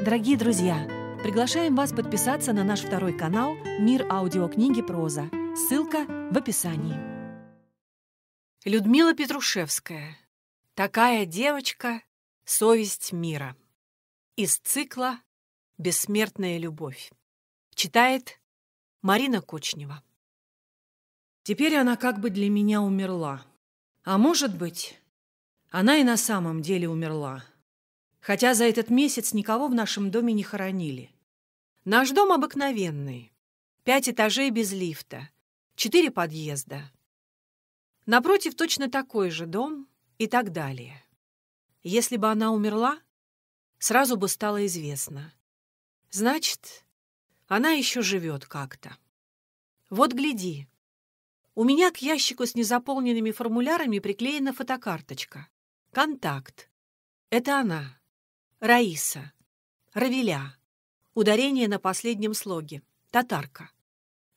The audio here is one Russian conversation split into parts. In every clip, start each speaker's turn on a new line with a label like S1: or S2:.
S1: Дорогие друзья, приглашаем вас подписаться на наш второй канал «Мир аудиокниги проза». Ссылка в описании. Людмила Петрушевская. Такая девочка — совесть мира. Из цикла «Бессмертная любовь». Читает Марина Кочнева. Теперь она как бы для меня умерла. А может быть, она и на самом деле умерла. Хотя за этот месяц никого в нашем доме не хоронили. Наш дом обыкновенный. Пять этажей без лифта. Четыре подъезда. Напротив точно такой же дом и так далее. Если бы она умерла, сразу бы стало известно. Значит, она еще живет как-то. Вот гляди. У меня к ящику с незаполненными формулярами приклеена фотокарточка. Контакт. Это она. Раиса. Равеля. Ударение на последнем слоге. Татарка.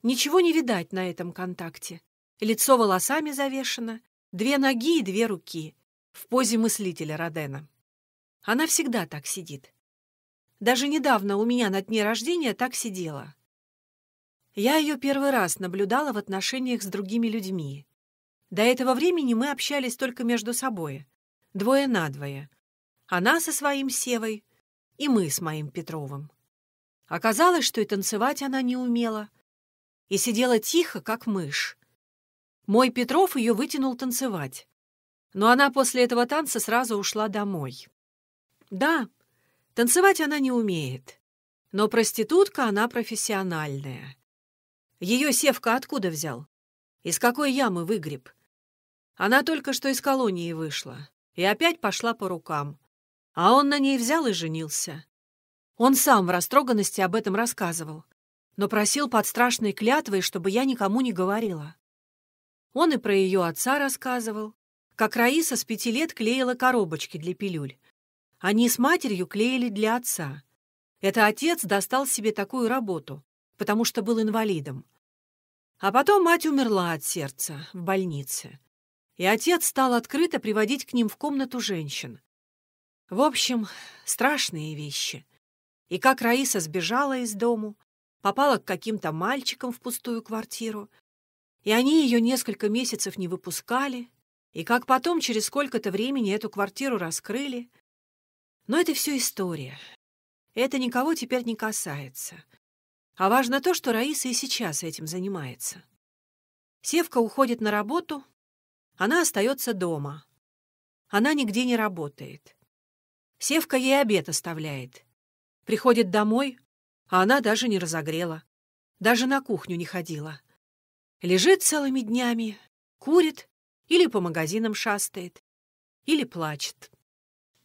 S1: Ничего не видать на этом контакте. Лицо волосами завешено, две ноги и две руки. В позе мыслителя Родена. Она всегда так сидит. Даже недавно у меня на дне рождения так сидела. Я ее первый раз наблюдала в отношениях с другими людьми. До этого времени мы общались только между собой. Двое на двое, она со своим Севой и мы с моим Петровым. Оказалось, что и танцевать она не умела. И сидела тихо, как мышь. Мой Петров ее вытянул танцевать. Но она после этого танца сразу ушла домой. Да, танцевать она не умеет. Но проститутка она профессиональная. Ее Севка откуда взял? Из какой ямы выгреб? Она только что из колонии вышла и опять пошла по рукам. А он на ней взял и женился. Он сам в растроганности об этом рассказывал, но просил под страшной клятвой, чтобы я никому не говорила. Он и про ее отца рассказывал, как Раиса с пяти лет клеила коробочки для пилюль. Они с матерью клеили для отца. Это отец достал себе такую работу, потому что был инвалидом. А потом мать умерла от сердца в больнице. И отец стал открыто приводить к ним в комнату женщин. В общем, страшные вещи. И как Раиса сбежала из дому, попала к каким-то мальчикам в пустую квартиру, и они ее несколько месяцев не выпускали, и как потом через сколько-то времени эту квартиру раскрыли. Но это все история. Это никого теперь не касается. А важно то, что Раиса и сейчас этим занимается. Севка уходит на работу, она остается дома. Она нигде не работает. Севка ей обед оставляет. Приходит домой, а она даже не разогрела. Даже на кухню не ходила. Лежит целыми днями, курит или по магазинам шастает, или плачет.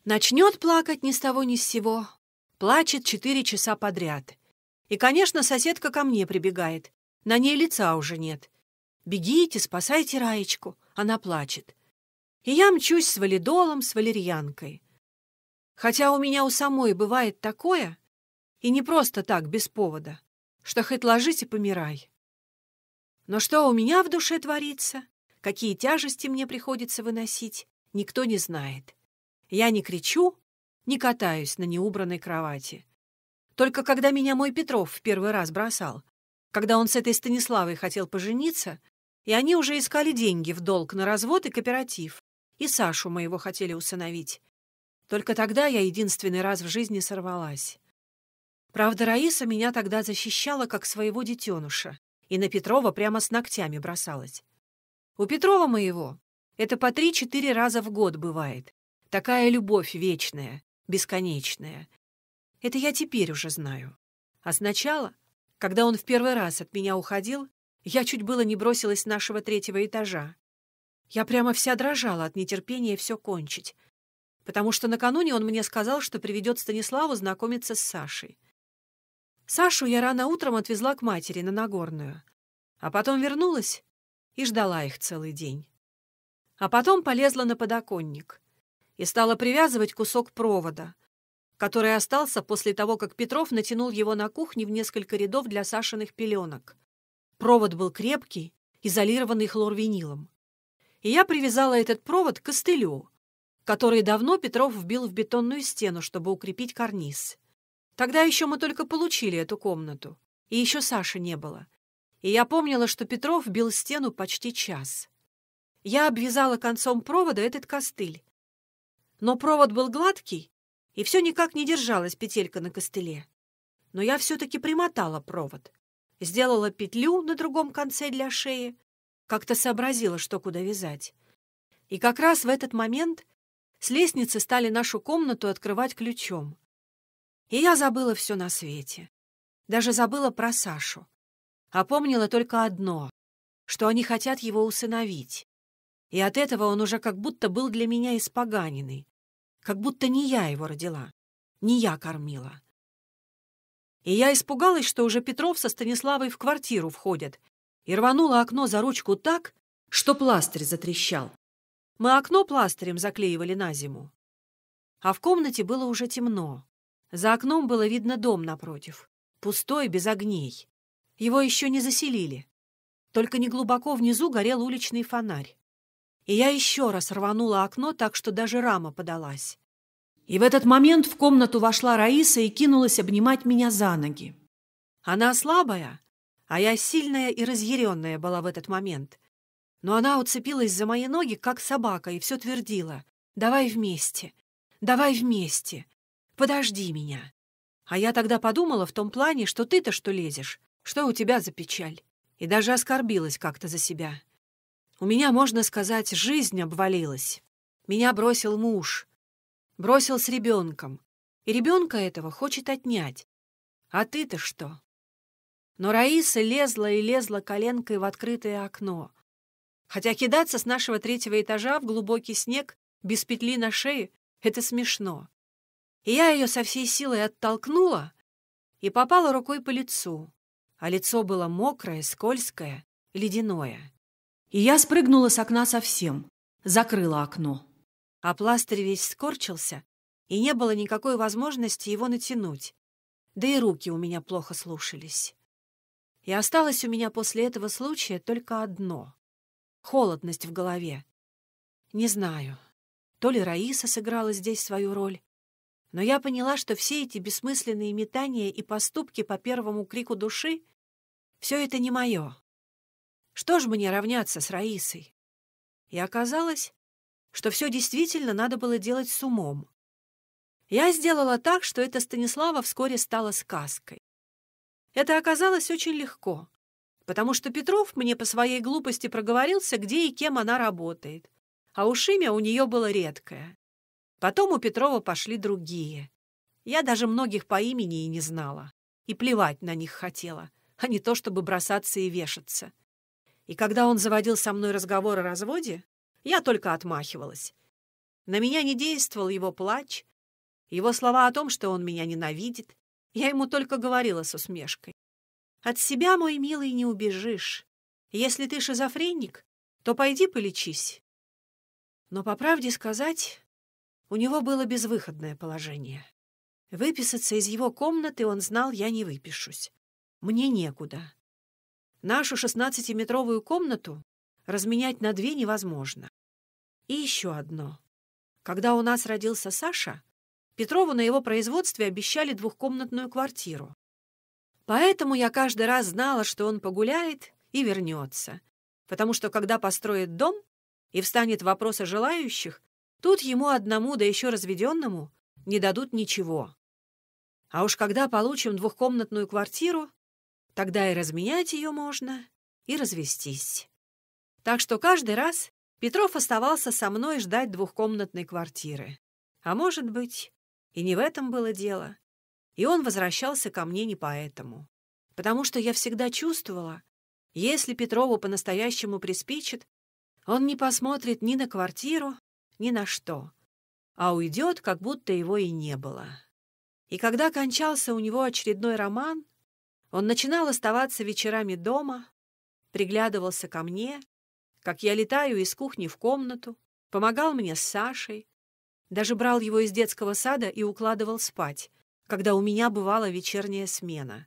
S1: Начнет плакать ни с того ни с сего. Плачет четыре часа подряд. И, конечно, соседка ко мне прибегает. На ней лица уже нет. «Бегите, спасайте Раечку!» Она плачет. И я мчусь с валидолом, с валерьянкой. Хотя у меня у самой бывает такое, и не просто так, без повода, что хоть ложись и помирай. Но что у меня в душе творится, какие тяжести мне приходится выносить, никто не знает. Я не кричу, не катаюсь на неубранной кровати. Только когда меня мой Петров в первый раз бросал, когда он с этой Станиславой хотел пожениться, и они уже искали деньги в долг на развод и кооператив, и Сашу моего хотели усыновить. Только тогда я единственный раз в жизни сорвалась. Правда, Раиса меня тогда защищала, как своего детеныша, и на Петрова прямо с ногтями бросалась. У Петрова моего это по три-четыре раза в год бывает. Такая любовь вечная, бесконечная. Это я теперь уже знаю. А сначала, когда он в первый раз от меня уходил, я чуть было не бросилась с нашего третьего этажа. Я прямо вся дрожала от нетерпения все кончить потому что накануне он мне сказал, что приведет Станиславу знакомиться с Сашей. Сашу я рано утром отвезла к матери на Нагорную, а потом вернулась и ждала их целый день. А потом полезла на подоконник и стала привязывать кусок провода, который остался после того, как Петров натянул его на кухне в несколько рядов для Сашиных пеленок. Провод был крепкий, изолированный хлорвинилом. И я привязала этот провод к костылю — которые давно Петров вбил в бетонную стену, чтобы укрепить карниз. Тогда еще мы только получили эту комнату, и еще Саши не было. И я помнила, что Петров бил стену почти час. Я обвязала концом провода этот костыль. Но провод был гладкий, и все никак не держалась петелька на костыле. Но я все-таки примотала провод, сделала петлю на другом конце для шеи, как-то сообразила, что куда вязать. И как раз в этот момент с лестницы стали нашу комнату открывать ключом. И я забыла все на свете. Даже забыла про Сашу. А помнила только одно, что они хотят его усыновить. И от этого он уже как будто был для меня испоганенный. Как будто не я его родила, не я кормила. И я испугалась, что уже Петров со Станиславой в квартиру входят, и рванула окно за ручку так, что пластырь затрещал. Мы окно пластырем заклеивали на зиму. А в комнате было уже темно. За окном было видно дом напротив, пустой, без огней. Его еще не заселили. Только неглубоко внизу горел уличный фонарь. И я еще раз рванула окно так, что даже рама подалась. И в этот момент в комнату вошла Раиса и кинулась обнимать меня за ноги. Она слабая, а я сильная и разъяренная была в этот момент — но она уцепилась за мои ноги, как собака, и все твердила. «Давай вместе! Давай вместе! Подожди меня!» А я тогда подумала в том плане, что ты-то что лезешь, что у тебя за печаль. И даже оскорбилась как-то за себя. У меня, можно сказать, жизнь обвалилась. Меня бросил муж. Бросил с ребенком. И ребенка этого хочет отнять. А ты-то что? Но Раиса лезла и лезла коленкой в открытое окно. Хотя кидаться с нашего третьего этажа в глубокий снег без петли на шее — это смешно. И я ее со всей силой оттолкнула и попала рукой по лицу, а лицо было мокрое, скользкое, ледяное. И я спрыгнула с окна совсем, закрыла окно. А пластырь весь скорчился, и не было никакой возможности его натянуть. Да и руки у меня плохо слушались. И осталось у меня после этого случая только одно — холодность в голове. Не знаю, то ли Раиса сыграла здесь свою роль, но я поняла, что все эти бессмысленные метания и поступки по первому крику души — все это не мое. Что ж мне равняться с Раисой? И оказалось, что все действительно надо было делать с умом. Я сделала так, что эта Станислава вскоре стала сказкой. Это оказалось очень легко потому что Петров мне по своей глупости проговорился, где и кем она работает. А уж имя у нее было редкое. Потом у Петрова пошли другие. Я даже многих по имени и не знала. И плевать на них хотела, а не то, чтобы бросаться и вешаться. И когда он заводил со мной разговор о разводе, я только отмахивалась. На меня не действовал его плач, его слова о том, что он меня ненавидит. Я ему только говорила с усмешкой. От себя, мой милый, не убежишь. Если ты шизофреник, то пойди полечись. Но, по правде сказать, у него было безвыходное положение. Выписаться из его комнаты он знал, я не выпишусь. Мне некуда. Нашу шестнадцатиметровую комнату разменять на две невозможно. И еще одно. Когда у нас родился Саша, Петрову на его производстве обещали двухкомнатную квартиру. Поэтому я каждый раз знала, что он погуляет и вернется. Потому что когда построит дом и встанет вопрос о желающих, тут ему одному, да еще разведенному, не дадут ничего. А уж когда получим двухкомнатную квартиру, тогда и разменять ее можно, и развестись. Так что каждый раз Петров оставался со мной ждать двухкомнатной квартиры. А может быть, и не в этом было дело. И он возвращался ко мне не поэтому. Потому что я всегда чувствовала, если Петрову по-настоящему приспичит, он не посмотрит ни на квартиру, ни на что, а уйдет, как будто его и не было. И когда кончался у него очередной роман, он начинал оставаться вечерами дома, приглядывался ко мне, как я летаю из кухни в комнату, помогал мне с Сашей, даже брал его из детского сада и укладывал спать, когда у меня бывала вечерняя смена.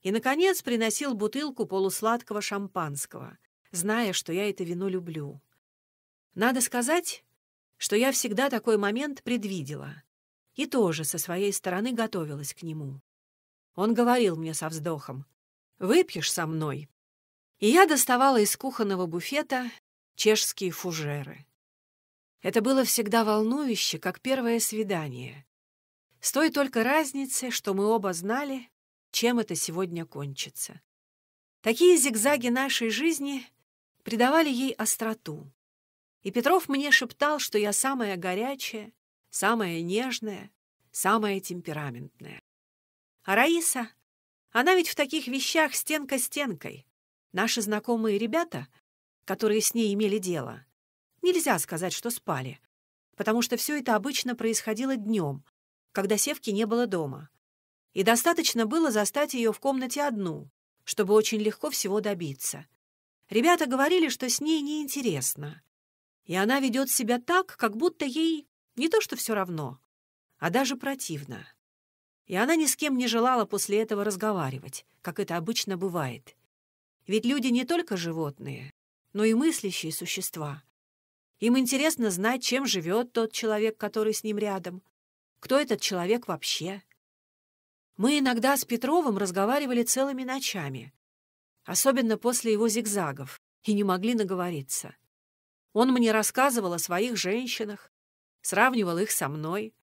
S1: И, наконец, приносил бутылку полусладкого шампанского, зная, что я это вино люблю. Надо сказать, что я всегда такой момент предвидела и тоже со своей стороны готовилась к нему. Он говорил мне со вздохом, «Выпьешь со мной?» И я доставала из кухонного буфета чешские фужеры. Это было всегда волнующе, как первое свидание. С той только разницей, что мы оба знали, чем это сегодня кончится. Такие зигзаги нашей жизни придавали ей остроту. И Петров мне шептал, что я самая горячая, самая нежная, самая темпераментная. А Раиса, она ведь в таких вещах стенка стенкой. Наши знакомые ребята, которые с ней имели дело, нельзя сказать, что спали, потому что все это обычно происходило днем, когда Севки не было дома. И достаточно было застать ее в комнате одну, чтобы очень легко всего добиться. Ребята говорили, что с ней неинтересно. И она ведет себя так, как будто ей не то что все равно, а даже противно. И она ни с кем не желала после этого разговаривать, как это обычно бывает. Ведь люди не только животные, но и мыслящие существа. Им интересно знать, чем живет тот человек, который с ним рядом, кто этот человек вообще. Мы иногда с Петровым разговаривали целыми ночами, особенно после его зигзагов, и не могли наговориться. Он мне рассказывал о своих женщинах, сравнивал их со мной.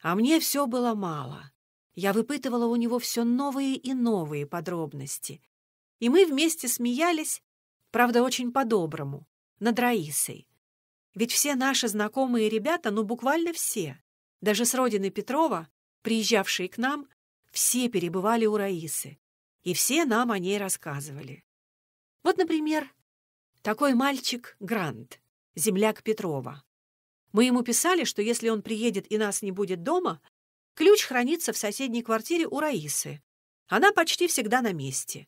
S1: А мне все было мало. Я выпытывала у него все новые и новые подробности. И мы вместе смеялись, правда, очень по-доброму, над Раисой. Ведь все наши знакомые ребята, ну буквально все, даже с родины Петрова, приезжавшие к нам, все перебывали у Раисы, и все нам о ней рассказывали. Вот, например, такой мальчик Грант, земляк Петрова. Мы ему писали, что если он приедет и нас не будет дома, ключ хранится в соседней квартире у Раисы. Она почти всегда на месте.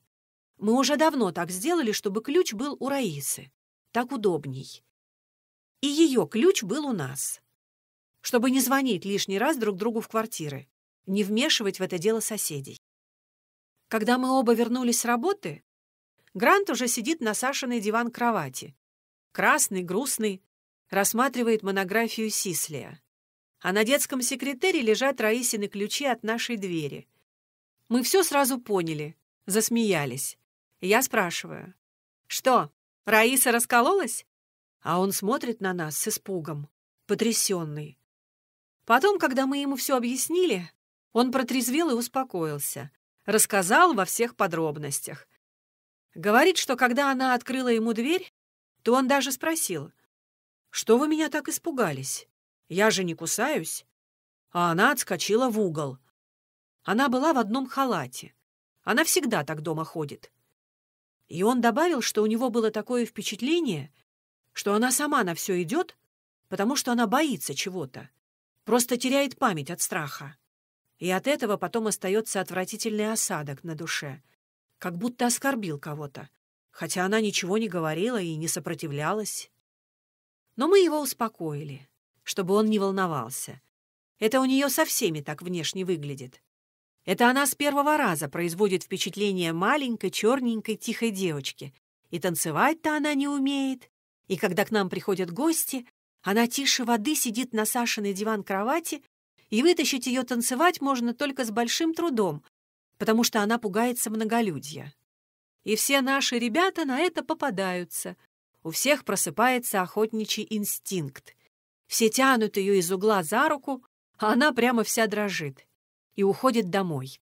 S1: Мы уже давно так сделали, чтобы ключ был у Раисы. Так удобней. И ее ключ был у нас чтобы не звонить лишний раз друг другу в квартиры, не вмешивать в это дело соседей. Когда мы оба вернулись с работы, Грант уже сидит на Сашиной диван-кровати. Красный, грустный, рассматривает монографию Сислия. А на детском секретаре лежат Раисины ключи от нашей двери. Мы все сразу поняли, засмеялись. Я спрашиваю. «Что, Раиса раскололась?» А он смотрит на нас с испугом, потрясенный. Потом, когда мы ему все объяснили, он протрезвел и успокоился. Рассказал во всех подробностях. Говорит, что когда она открыла ему дверь, то он даже спросил, «Что вы меня так испугались? Я же не кусаюсь». А она отскочила в угол. Она была в одном халате. Она всегда так дома ходит. И он добавил, что у него было такое впечатление, что она сама на все идет, потому что она боится чего-то просто теряет память от страха. И от этого потом остается отвратительный осадок на душе, как будто оскорбил кого-то, хотя она ничего не говорила и не сопротивлялась. Но мы его успокоили, чтобы он не волновался. Это у нее со всеми так внешне выглядит. Это она с первого раза производит впечатление маленькой, черненькой, тихой девочки. И танцевать-то она не умеет. И когда к нам приходят гости, она тише воды сидит на Сашиной диван-кровати, и вытащить ее танцевать можно только с большим трудом, потому что она пугается многолюдья. И все наши ребята на это попадаются. У всех просыпается охотничий инстинкт. Все тянут ее из угла за руку, а она прямо вся дрожит и уходит домой.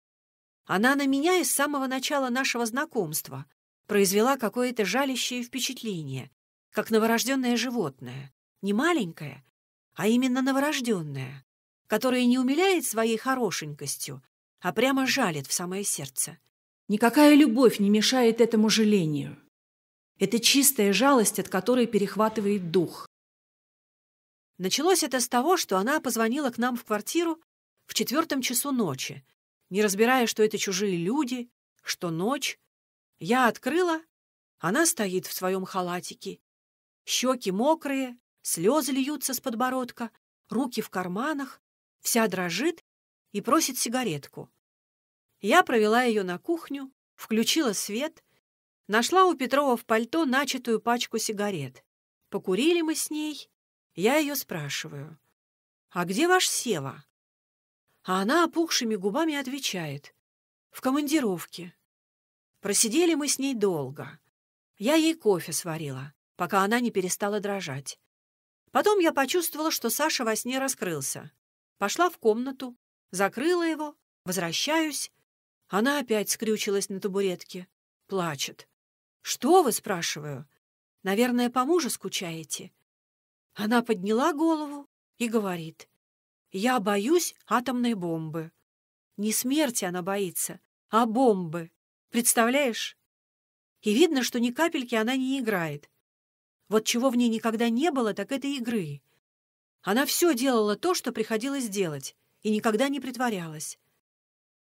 S1: Она на меня из самого начала нашего знакомства произвела какое-то жалящее впечатление, как новорожденное животное не маленькая, а именно новорожденная, которая не умиляет своей хорошенькостью, а прямо жалит в самое сердце. Никакая любовь не мешает этому жалению. Это чистая жалость, от которой перехватывает дух. Началось это с того, что она позвонила к нам в квартиру в четвертом часу ночи, не разбирая, что это чужие люди, что ночь. Я открыла, она стоит в своем халатике. Щеки мокрые, слезы льются с подбородка, руки в карманах, вся дрожит и просит сигаретку. Я провела ее на кухню, включила свет, нашла у Петрова в пальто начатую пачку сигарет. Покурили мы с ней. Я ее спрашиваю. «А где ваш Сева?» А она опухшими губами отвечает. «В командировке». Просидели мы с ней долго. Я ей кофе сварила, пока она не перестала дрожать. Потом я почувствовала, что Саша во сне раскрылся. Пошла в комнату, закрыла его, возвращаюсь. Она опять скрючилась на табуретке. Плачет. «Что вы?» — спрашиваю. «Наверное, по мужу скучаете?» Она подняла голову и говорит. «Я боюсь атомной бомбы». Не смерти она боится, а бомбы. Представляешь? И видно, что ни капельки она не играет. Вот чего в ней никогда не было, так это игры. Она все делала то, что приходилось делать, и никогда не притворялась.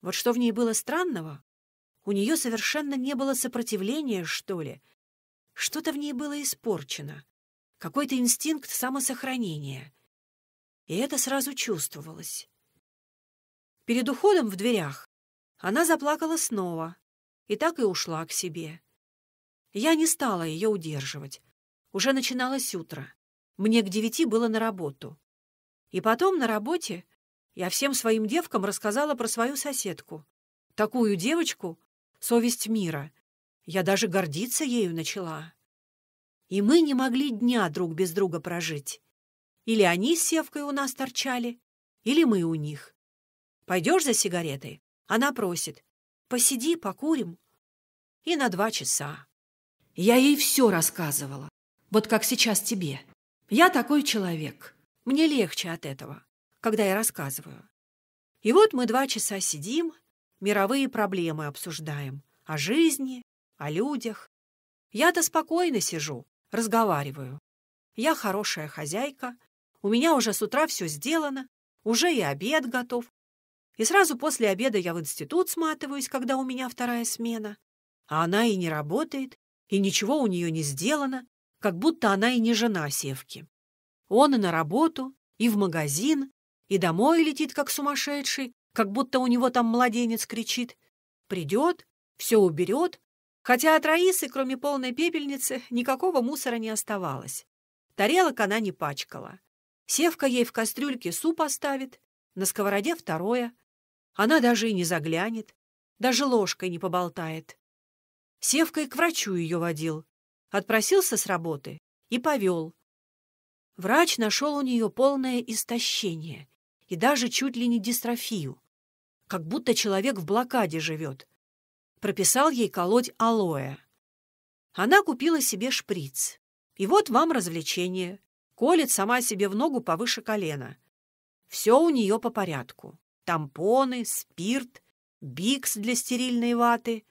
S1: Вот что в ней было странного? У нее совершенно не было сопротивления, что ли. Что-то в ней было испорчено. Какой-то инстинкт самосохранения. И это сразу чувствовалось. Перед уходом в дверях она заплакала снова и так и ушла к себе. Я не стала ее удерживать. Уже начиналось утро. Мне к девяти было на работу. И потом на работе я всем своим девкам рассказала про свою соседку. Такую девочку — совесть мира. Я даже гордиться ею начала. И мы не могли дня друг без друга прожить. Или они с Севкой у нас торчали, или мы у них. Пойдешь за сигаретой? Она просит. Посиди, покурим. И на два часа. Я ей все рассказывала. Вот как сейчас тебе. Я такой человек. Мне легче от этого, когда я рассказываю. И вот мы два часа сидим, мировые проблемы обсуждаем. О жизни, о людях. Я-то спокойно сижу, разговариваю. Я хорошая хозяйка, у меня уже с утра все сделано, уже и обед готов. И сразу после обеда я в институт сматываюсь, когда у меня вторая смена. А она и не работает, и ничего у нее не сделано, как будто она и не жена Севки. Он и на работу, и в магазин, и домой летит, как сумасшедший, как будто у него там младенец кричит. Придет, все уберет, хотя от Раисы, кроме полной пепельницы, никакого мусора не оставалось. Тарелок она не пачкала. Севка ей в кастрюльке суп оставит, на сковороде второе. Она даже и не заглянет, даже ложкой не поболтает. Севка и к врачу ее водил, Отпросился с работы и повел. Врач нашел у нее полное истощение и даже чуть ли не дистрофию, как будто человек в блокаде живет. Прописал ей колоть алоэ. Она купила себе шприц. И вот вам развлечение. Колет сама себе в ногу повыше колена. Все у нее по порядку. Тампоны, спирт, бикс для стерильной ваты.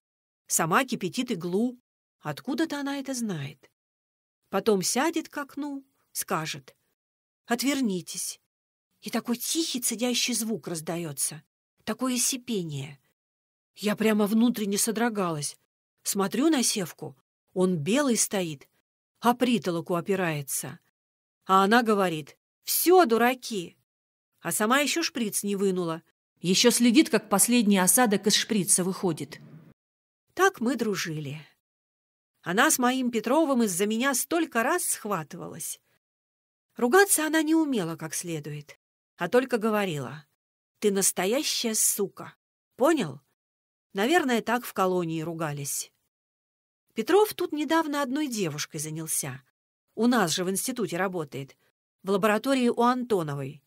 S1: Сама кипятит иглу. Откуда-то она это знает. Потом сядет к окну, скажет «Отвернитесь». И такой тихий цедящий звук раздается, такое сипение. Я прямо внутренне содрогалась. Смотрю на севку, он белый стоит, а притолоку опирается. А она говорит «Все, дураки!» А сама еще шприц не вынула. Еще следит, как последний осадок из шприца выходит. Так мы дружили. Она с моим Петровым из-за меня столько раз схватывалась. Ругаться она не умела как следует, а только говорила. «Ты настоящая сука! Понял?» Наверное, так в колонии ругались. Петров тут недавно одной девушкой занялся. У нас же в институте работает. В лаборатории у Антоновой.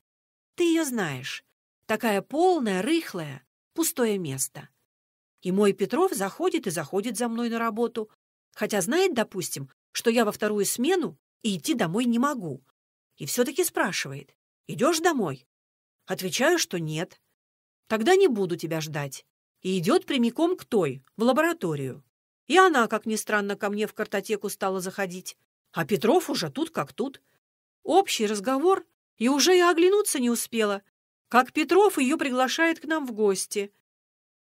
S1: Ты ее знаешь. Такая полная, рыхлая, пустое место. И мой Петров заходит и заходит за мной на работу, Хотя знает, допустим, что я во вторую смену и идти домой не могу. И все-таки спрашивает, идешь домой? Отвечаю, что нет. Тогда не буду тебя ждать. И идет прямиком к той, в лабораторию. И она, как ни странно, ко мне в картотеку стала заходить. А Петров уже тут как тут. Общий разговор, и уже и оглянуться не успела, как Петров ее приглашает к нам в гости.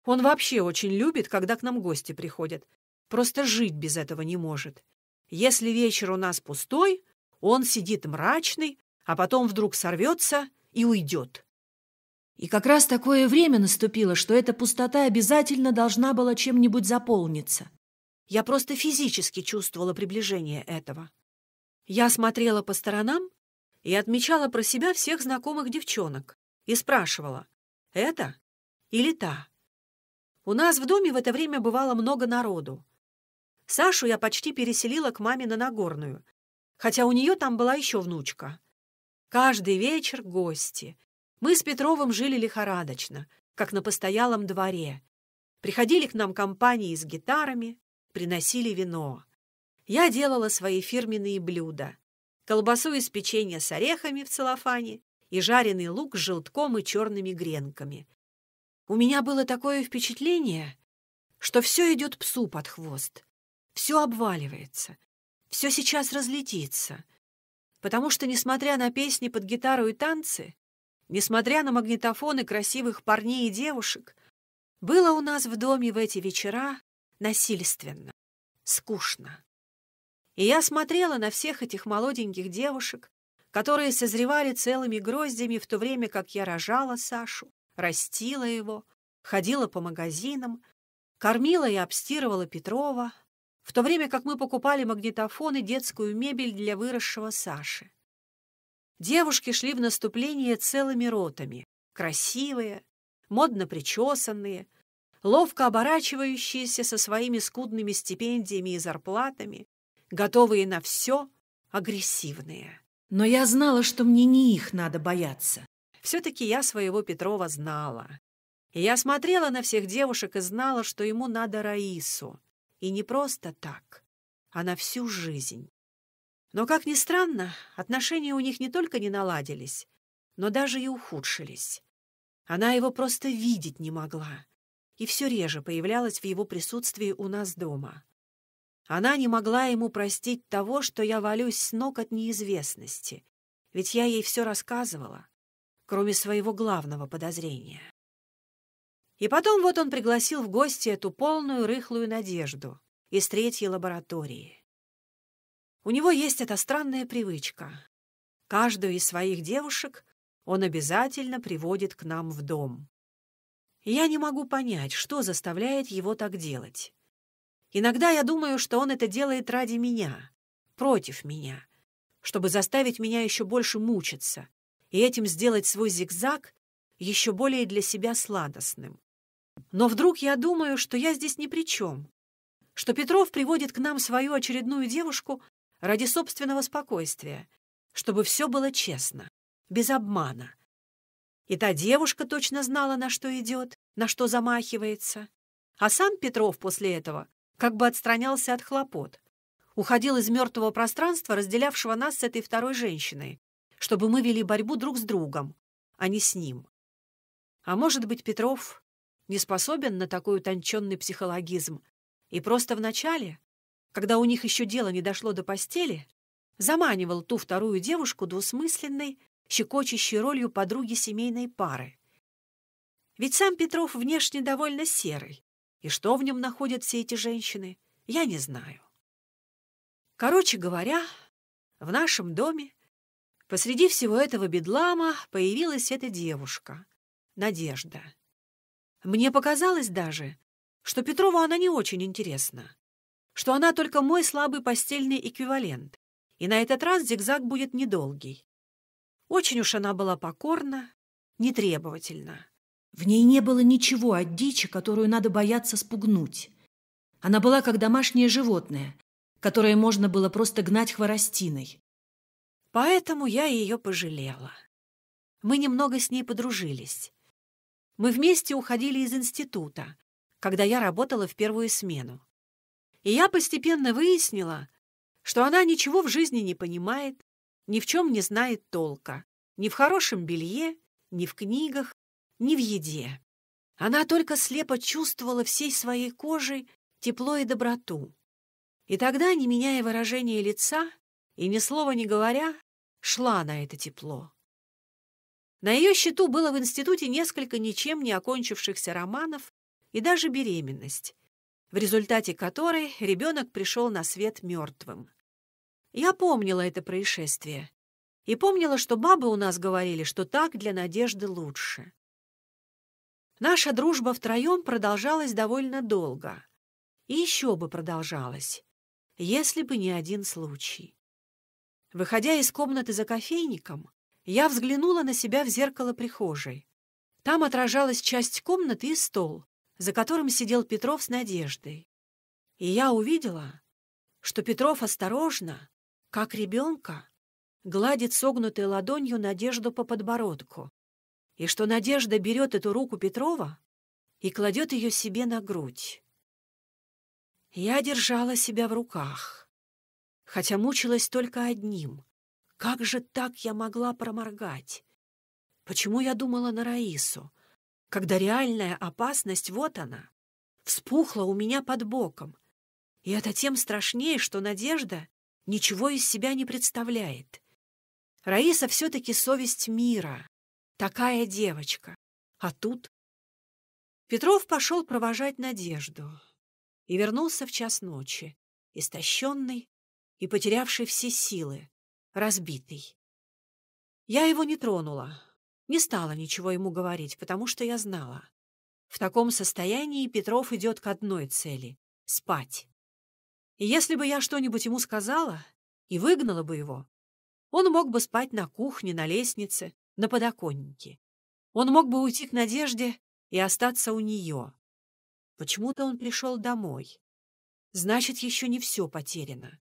S1: Он вообще очень любит, когда к нам гости приходят. Просто жить без этого не может. Если вечер у нас пустой, он сидит мрачный, а потом вдруг сорвется и уйдет. И как раз такое время наступило, что эта пустота обязательно должна была чем-нибудь заполниться. Я просто физически чувствовала приближение этого. Я смотрела по сторонам и отмечала про себя всех знакомых девчонок и спрашивала, это или та. У нас в доме в это время бывало много народу. Сашу я почти переселила к маме на Нагорную, хотя у нее там была еще внучка. Каждый вечер гости. Мы с Петровым жили лихорадочно, как на постоялом дворе. Приходили к нам компании с гитарами, приносили вино. Я делала свои фирменные блюда. Колбасу из печенья с орехами в целлофане и жареный лук с желтком и черными гренками. У меня было такое впечатление, что все идет псу под хвост. Все обваливается. Все сейчас разлетится. Потому что, несмотря на песни под гитару и танцы, несмотря на магнитофоны красивых парней и девушек, было у нас в доме в эти вечера насильственно, скучно. И я смотрела на всех этих молоденьких девушек, которые созревали целыми гроздями в то время, как я рожала Сашу, растила его, ходила по магазинам, кормила и обстирывала Петрова, в то время как мы покупали магнитофон и детскую мебель для выросшего Саши. Девушки шли в наступление целыми ротами, красивые, модно причесанные, ловко оборачивающиеся со своими скудными стипендиями и зарплатами, готовые на все, агрессивные. Но я знала, что мне не их надо бояться. Все-таки я своего Петрова знала. И я смотрела на всех девушек и знала, что ему надо Раису, и не просто так, а на всю жизнь. Но, как ни странно, отношения у них не только не наладились, но даже и ухудшились. Она его просто видеть не могла и все реже появлялась в его присутствии у нас дома. Она не могла ему простить того, что я валюсь с ног от неизвестности, ведь я ей все рассказывала, кроме своего главного подозрения. И потом вот он пригласил в гости эту полную рыхлую надежду из третьей лаборатории. У него есть эта странная привычка. Каждую из своих девушек он обязательно приводит к нам в дом. я не могу понять, что заставляет его так делать. Иногда я думаю, что он это делает ради меня, против меня, чтобы заставить меня еще больше мучиться и этим сделать свой зигзаг еще более для себя сладостным. Но вдруг я думаю, что я здесь ни при чем, что Петров приводит к нам свою очередную девушку ради собственного спокойствия, чтобы все было честно, без обмана. И та девушка точно знала, на что идет, на что замахивается. А сам Петров после этого как бы отстранялся от хлопот, уходил из мертвого пространства, разделявшего нас с этой второй женщиной, чтобы мы вели борьбу друг с другом, а не с ним. А может быть, Петров не способен на такой утонченный психологизм. И просто в начале, когда у них еще дело не дошло до постели, заманивал ту вторую девушку двусмысленной, щекочущей ролью подруги семейной пары. Ведь сам Петров внешне довольно серый, и что в нем находят все эти женщины, я не знаю. Короче говоря, в нашем доме посреди всего этого бедлама появилась эта девушка, Надежда. Мне показалось даже, что Петрову она не очень интересна, что она только мой слабый постельный эквивалент, и на этот раз зигзаг будет недолгий. Очень уж она была покорна, нетребовательна. В ней не было ничего от дичи, которую надо бояться спугнуть. Она была как домашнее животное, которое можно было просто гнать хворостиной. Поэтому я ее пожалела. Мы немного с ней подружились. Мы вместе уходили из института, когда я работала в первую смену. И я постепенно выяснила, что она ничего в жизни не понимает, ни в чем не знает толка, ни в хорошем белье, ни в книгах, ни в еде. Она только слепо чувствовала всей своей кожей тепло и доброту. И тогда, не меняя выражения лица и ни слова не говоря, шла на это тепло. На ее счету было в институте несколько ничем не окончившихся романов и даже беременность, в результате которой ребенок пришел на свет мертвым. Я помнила это происшествие и помнила, что бабы у нас говорили, что так для надежды лучше. Наша дружба втроем продолжалась довольно долго. И еще бы продолжалась, если бы не один случай. Выходя из комнаты за кофейником, я взглянула на себя в зеркало прихожей. Там отражалась часть комнаты и стол, за которым сидел Петров с Надеждой. И я увидела, что Петров осторожно, как ребенка, гладит согнутой ладонью Надежду по подбородку, и что Надежда берет эту руку Петрова и кладет ее себе на грудь. Я держала себя в руках, хотя мучилась только одним как же так я могла проморгать? Почему я думала на Раису, когда реальная опасность, вот она, вспухла у меня под боком? И это тем страшнее, что Надежда ничего из себя не представляет. Раиса все-таки совесть мира, такая девочка. А тут... Петров пошел провожать Надежду и вернулся в час ночи, истощенный и потерявший все силы разбитый. Я его не тронула, не стала ничего ему говорить, потому что я знала. В таком состоянии Петров идет к одной цели — спать. И если бы я что-нибудь ему сказала и выгнала бы его, он мог бы спать на кухне, на лестнице, на подоконнике. Он мог бы уйти к Надежде и остаться у нее. Почему-то он пришел домой. Значит, еще не все потеряно.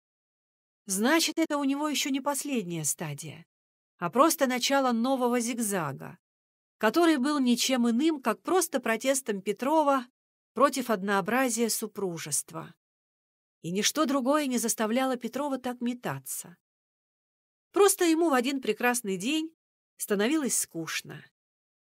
S1: Значит, это у него еще не последняя стадия, а просто начало нового зигзага, который был ничем иным, как просто протестом Петрова против однообразия супружества. И ничто другое не заставляло Петрова так метаться. Просто ему в один прекрасный день становилось скучно.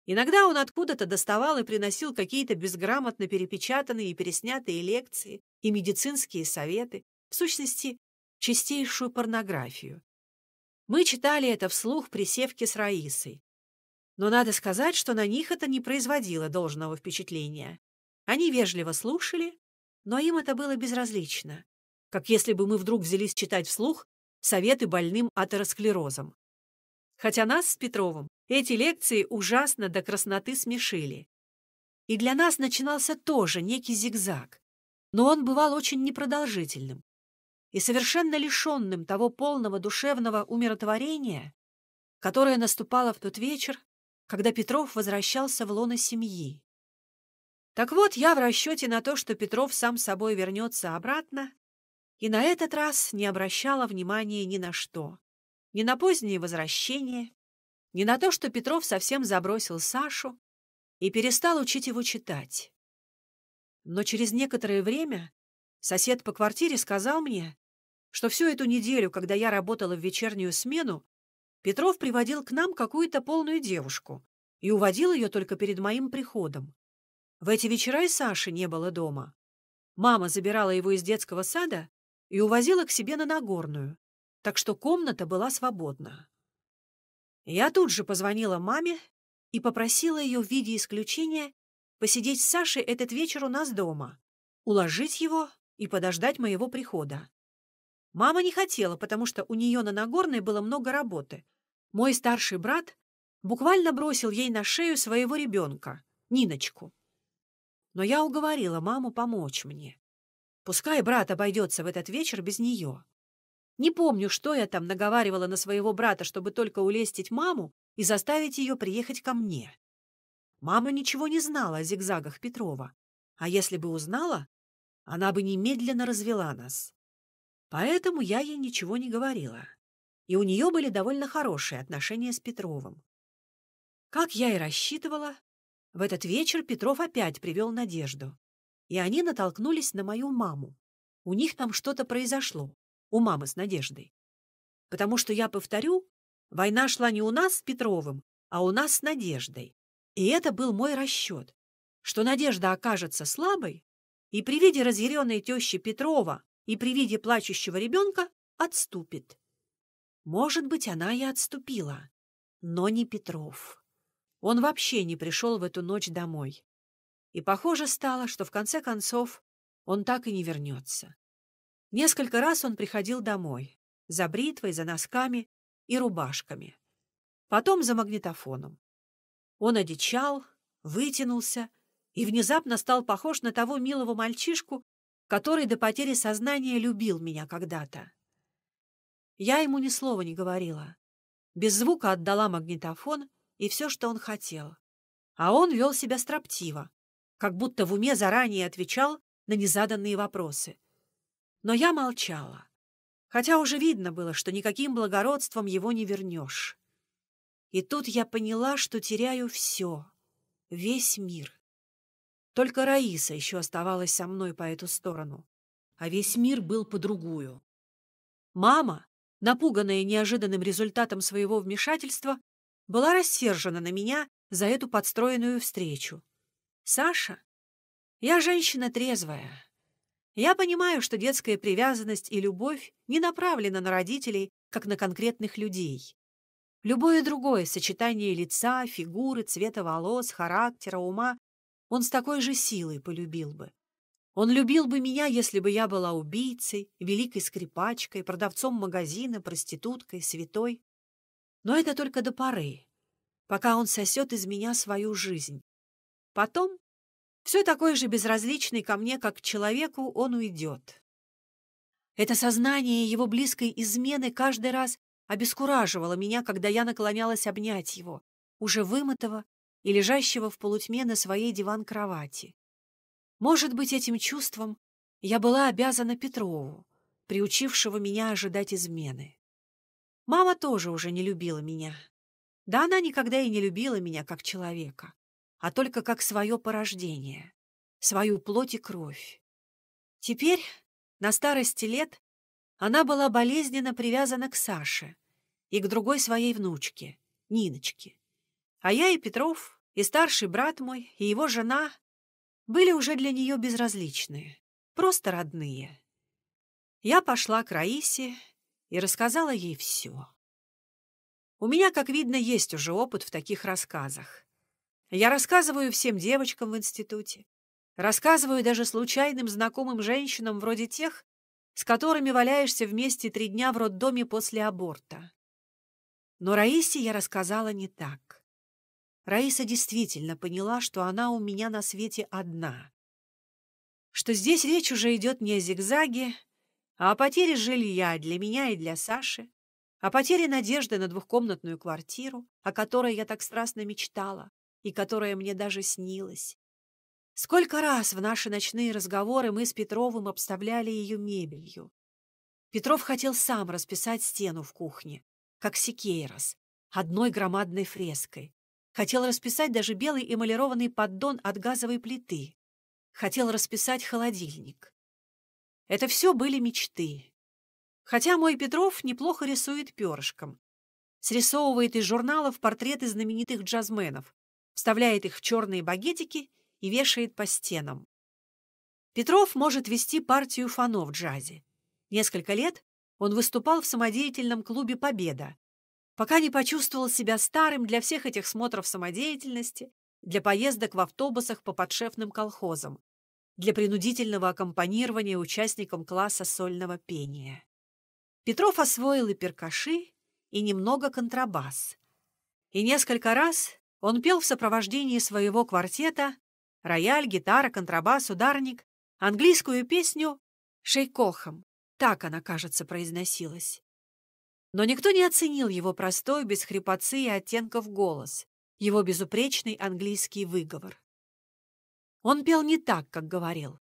S1: Иногда он откуда-то доставал и приносил какие-то безграмотно перепечатанные и переснятые лекции и медицинские советы, в сущности, чистейшую порнографию. Мы читали это вслух при севке с Раисой. Но надо сказать, что на них это не производило должного впечатления. Они вежливо слушали, но им это было безразлично, как если бы мы вдруг взялись читать вслух советы больным атеросклерозом. Хотя нас с Петровым эти лекции ужасно до красноты смешили. И для нас начинался тоже некий зигзаг, но он бывал очень непродолжительным и совершенно лишенным того полного душевного умиротворения, которое наступало в тот вечер, когда Петров возвращался в лоно семьи. Так вот, я в расчете на то, что Петров сам собой вернется обратно, и на этот раз не обращала внимания ни на что. Ни на позднее возвращение, ни на то, что Петров совсем забросил Сашу и перестал учить его читать. Но через некоторое время сосед по квартире сказал мне, что всю эту неделю, когда я работала в вечернюю смену, Петров приводил к нам какую-то полную девушку и уводил ее только перед моим приходом. В эти вечера и Саши не было дома. Мама забирала его из детского сада и увозила к себе на Нагорную, так что комната была свободна. Я тут же позвонила маме и попросила ее в виде исключения посидеть с Сашей этот вечер у нас дома, уложить его и подождать моего прихода. Мама не хотела, потому что у нее на Нагорной было много работы. Мой старший брат буквально бросил ей на шею своего ребенка, Ниночку. Но я уговорила маму помочь мне. Пускай брат обойдется в этот вечер без нее. Не помню, что я там наговаривала на своего брата, чтобы только улестить маму и заставить ее приехать ко мне. Мама ничего не знала о зигзагах Петрова, а если бы узнала, она бы немедленно развела нас. Поэтому я ей ничего не говорила. И у нее были довольно хорошие отношения с Петровым. Как я и рассчитывала, в этот вечер Петров опять привел Надежду. И они натолкнулись на мою маму. У них там что-то произошло. У мамы с Надеждой. Потому что, я повторю, война шла не у нас с Петровым, а у нас с Надеждой. И это был мой расчет, что Надежда окажется слабой, и при виде разъяренной тещи Петрова, и при виде плачущего ребенка отступит. Может быть, она и отступила, но не Петров. Он вообще не пришел в эту ночь домой. И похоже стало, что в конце концов он так и не вернется. Несколько раз он приходил домой, за бритвой, за носками и рубашками. Потом за магнитофоном. Он одичал, вытянулся и внезапно стал похож на того милого мальчишку, который до потери сознания любил меня когда-то. Я ему ни слова не говорила. Без звука отдала магнитофон и все, что он хотел. А он вел себя строптиво, как будто в уме заранее отвечал на незаданные вопросы. Но я молчала, хотя уже видно было, что никаким благородством его не вернешь. И тут я поняла, что теряю все, весь мир. Только Раиса еще оставалась со мной по эту сторону, а весь мир был по другую. Мама, напуганная неожиданным результатом своего вмешательства, была рассержена на меня за эту подстроенную встречу. «Саша, я женщина трезвая. Я понимаю, что детская привязанность и любовь не направлена на родителей, как на конкретных людей. Любое другое сочетание лица, фигуры, цвета волос, характера, ума он с такой же силой полюбил бы. Он любил бы меня, если бы я была убийцей, великой скрипачкой, продавцом магазина, проституткой, святой. Но это только до поры, пока он сосет из меня свою жизнь. Потом, все такое же безразличный ко мне, как к человеку, он уйдет. Это сознание его близкой измены каждый раз обескураживало меня, когда я наклонялась обнять его, уже вымытого, и лежащего в полутьме на своей диван-кровати. Может быть, этим чувством я была обязана Петрову, приучившего меня ожидать измены. Мама тоже уже не любила меня. Да она никогда и не любила меня как человека, а только как свое порождение, свою плоть и кровь. Теперь, на старости лет, она была болезненно привязана к Саше и к другой своей внучке, Ниночке. А я и Петров, и старший брат мой, и его жена были уже для нее безразличны, просто родные. Я пошла к Раисе и рассказала ей все. У меня, как видно, есть уже опыт в таких рассказах. Я рассказываю всем девочкам в институте, рассказываю даже случайным знакомым женщинам вроде тех, с которыми валяешься вместе три дня в роддоме после аборта. Но Раисе я рассказала не так. Раиса действительно поняла, что она у меня на свете одна. Что здесь речь уже идет не о зигзаге, а о потере жилья для меня и для Саши, о потере надежды на двухкомнатную квартиру, о которой я так страстно мечтала и которая мне даже снилась. Сколько раз в наши ночные разговоры мы с Петровым обставляли ее мебелью. Петров хотел сам расписать стену в кухне, как Сикейрос, одной громадной фреской, Хотел расписать даже белый эмалированный поддон от газовой плиты. Хотел расписать холодильник. Это все были мечты. Хотя мой Петров неплохо рисует перышком. Срисовывает из журналов портреты знаменитых джазменов, вставляет их в черные багетики и вешает по стенам. Петров может вести партию фанов в джазе. Несколько лет он выступал в самодеятельном клубе «Победа», пока не почувствовал себя старым для всех этих смотров самодеятельности, для поездок в автобусах по подшефным колхозам, для принудительного аккомпанирования участникам класса сольного пения. Петров освоил и перкаши, и немного контрабас. И несколько раз он пел в сопровождении своего квартета рояль, гитара, контрабас, ударник, английскую песню «Шейкохом». Так она, кажется, произносилась. Но никто не оценил его простой, без хрипотцы и оттенков голос, его безупречный английский выговор. Он пел не так, как говорил.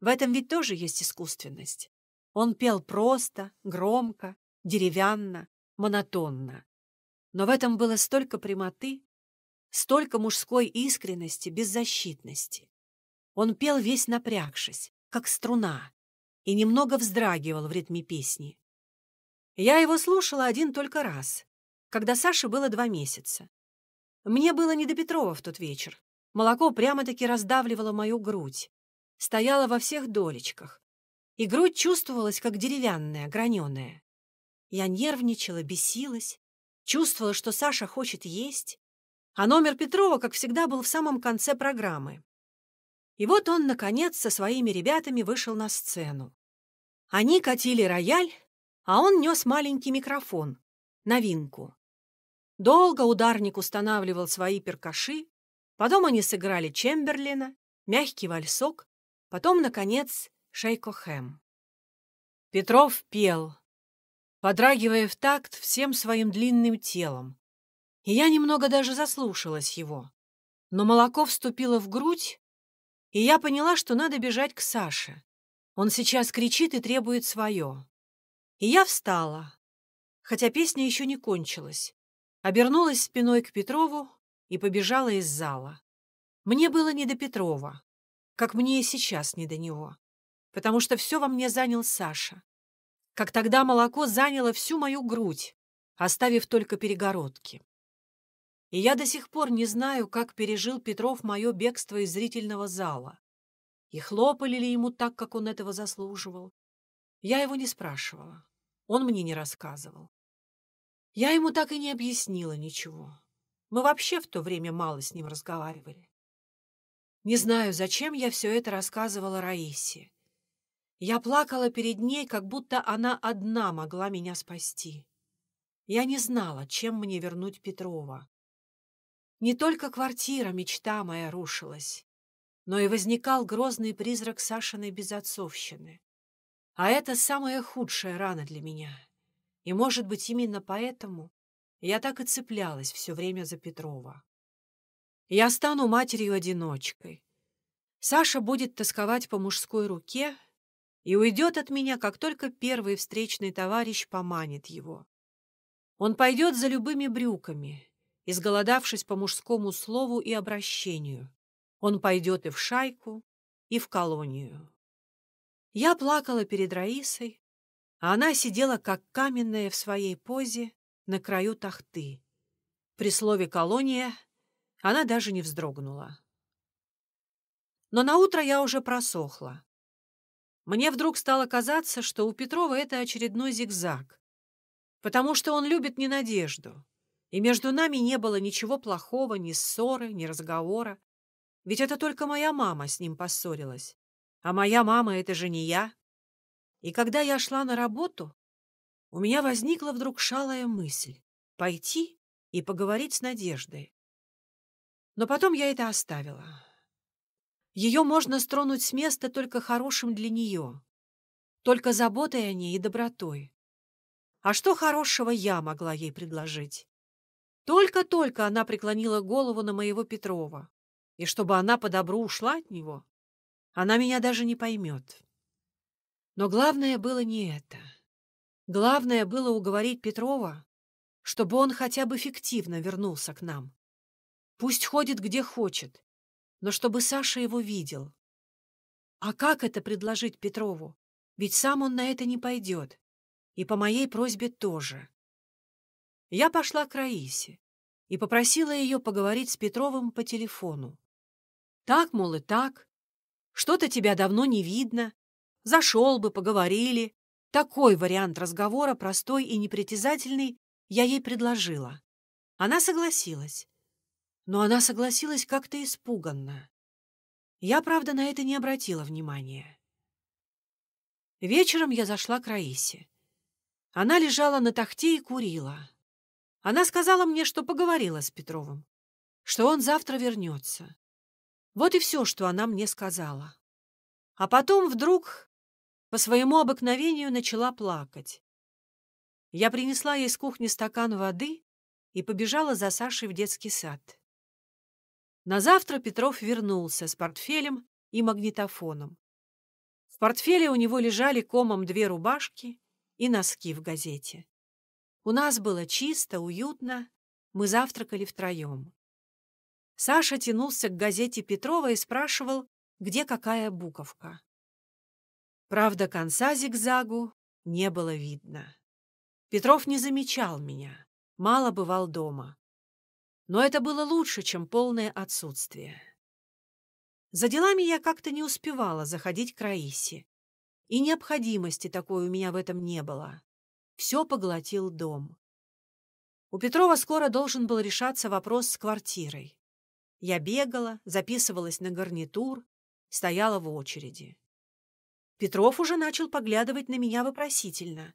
S1: В этом ведь тоже есть искусственность. Он пел просто, громко, деревянно, монотонно. Но в этом было столько прямоты, столько мужской искренности, беззащитности. Он пел весь напрягшись, как струна, и немного вздрагивал в ритме песни. Я его слушала один только раз, когда Саше было два месяца. Мне было не до Петрова в тот вечер. Молоко прямо-таки раздавливало мою грудь. Стояло во всех долечках. И грудь чувствовалась, как деревянная, граненая. Я нервничала, бесилась, чувствовала, что Саша хочет есть. А номер Петрова, как всегда, был в самом конце программы. И вот он, наконец, со своими ребятами вышел на сцену. Они катили рояль, а он нес маленький микрофон, новинку. Долго ударник устанавливал свои перкаши, потом они сыграли Чемберлина, мягкий вальсок, потом, наконец, шейкохэм. Петров пел, подрагивая в такт всем своим длинным телом, и я немного даже заслушалась его. Но молоко вступило в грудь, и я поняла, что надо бежать к Саше. Он сейчас кричит и требует свое. И я встала, хотя песня еще не кончилась. Обернулась спиной к Петрову и побежала из зала. Мне было не до Петрова, как мне и сейчас не до него, потому что все во мне занял Саша. Как тогда молоко заняло всю мою грудь, оставив только перегородки. И я до сих пор не знаю, как пережил Петров мое бегство из зрительного зала. И хлопали ли ему так, как он этого заслуживал, я его не спрашивала. Он мне не рассказывал. Я ему так и не объяснила ничего. Мы вообще в то время мало с ним разговаривали. Не знаю, зачем я все это рассказывала Раисе. Я плакала перед ней, как будто она одна могла меня спасти. Я не знала, чем мне вернуть Петрова. Не только квартира, мечта моя рушилась, но и возникал грозный призрак Сашиной безотцовщины. А это самая худшая рана для меня. И, может быть, именно поэтому я так и цеплялась все время за Петрова. Я стану матерью-одиночкой. Саша будет тосковать по мужской руке и уйдет от меня, как только первый встречный товарищ поманит его. Он пойдет за любыми брюками, изголодавшись по мужскому слову и обращению. Он пойдет и в шайку, и в колонию. Я плакала перед Раисой, а она сидела как каменная в своей позе на краю тахты. При слове «колония» она даже не вздрогнула. Но на утро я уже просохла. Мне вдруг стало казаться, что у Петрова это очередной зигзаг, потому что он любит не надежду, и между нами не было ничего плохого, ни ссоры, ни разговора, ведь это только моя мама с ним поссорилась. А моя мама — это же не я. И когда я шла на работу, у меня возникла вдруг шалая мысль — пойти и поговорить с Надеждой. Но потом я это оставила. Ее можно стронуть с места только хорошим для нее, только заботой о ней и добротой. А что хорошего я могла ей предложить? Только-только она преклонила голову на моего Петрова, и чтобы она по добру ушла от него, она меня даже не поймет. Но главное было не это. Главное было уговорить Петрова, чтобы он хотя бы фиктивно вернулся к нам. Пусть ходит где хочет, но чтобы Саша его видел. А как это предложить Петрову? Ведь сам он на это не пойдет. И по моей просьбе тоже. Я пошла к Раисе и попросила ее поговорить с Петровым по телефону. Так, мол, и так. Что-то тебя давно не видно. Зашел бы, поговорили. Такой вариант разговора, простой и непритязательный, я ей предложила. Она согласилась. Но она согласилась как-то испуганно. Я, правда, на это не обратила внимания. Вечером я зашла к Раисе. Она лежала на тахте и курила. Она сказала мне, что поговорила с Петровым, что он завтра вернется. Вот и все, что она мне сказала. А потом вдруг по своему обыкновению начала плакать. Я принесла ей с кухни стакан воды и побежала за Сашей в детский сад. На завтра Петров вернулся с портфелем и магнитофоном. В портфеле у него лежали комом две рубашки и носки в газете. У нас было чисто, уютно, мы завтракали втроем. Саша тянулся к газете Петрова и спрашивал, где какая буковка. Правда, конца зигзагу не было видно. Петров не замечал меня, мало бывал дома. Но это было лучше, чем полное отсутствие. За делами я как-то не успевала заходить к Раисе. И необходимости такой у меня в этом не было. Все поглотил дом. У Петрова скоро должен был решаться вопрос с квартирой. Я бегала, записывалась на гарнитур, стояла в очереди. Петров уже начал поглядывать на меня вопросительно.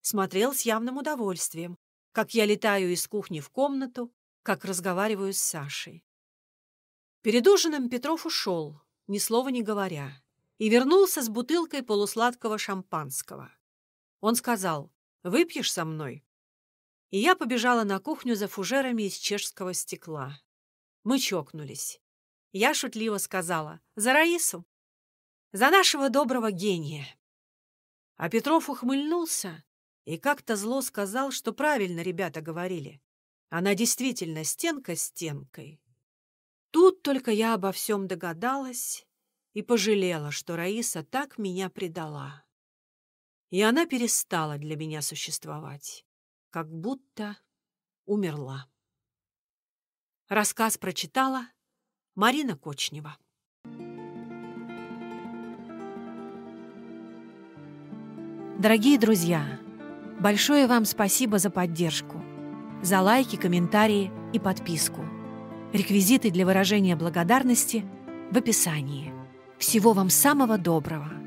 S1: Смотрел с явным удовольствием, как я летаю из кухни в комнату, как разговариваю с Сашей. Перед ужином Петров ушел, ни слова не говоря, и вернулся с бутылкой полусладкого шампанского. Он сказал, «Выпьешь со мной?» И я побежала на кухню за фужерами из чешского стекла. Мы чокнулись. Я шутливо сказала. «За Раису? За нашего доброго гения!» А Петров ухмыльнулся и как-то зло сказал, что правильно ребята говорили. Она действительно стенка стенкой. Тут только я обо всем догадалась и пожалела, что Раиса так меня предала. И она перестала для меня существовать, как будто умерла. Рассказ прочитала Марина Кочнева. Дорогие друзья, большое вам спасибо за поддержку, за лайки, комментарии и подписку. Реквизиты для выражения благодарности в описании. Всего вам самого доброго!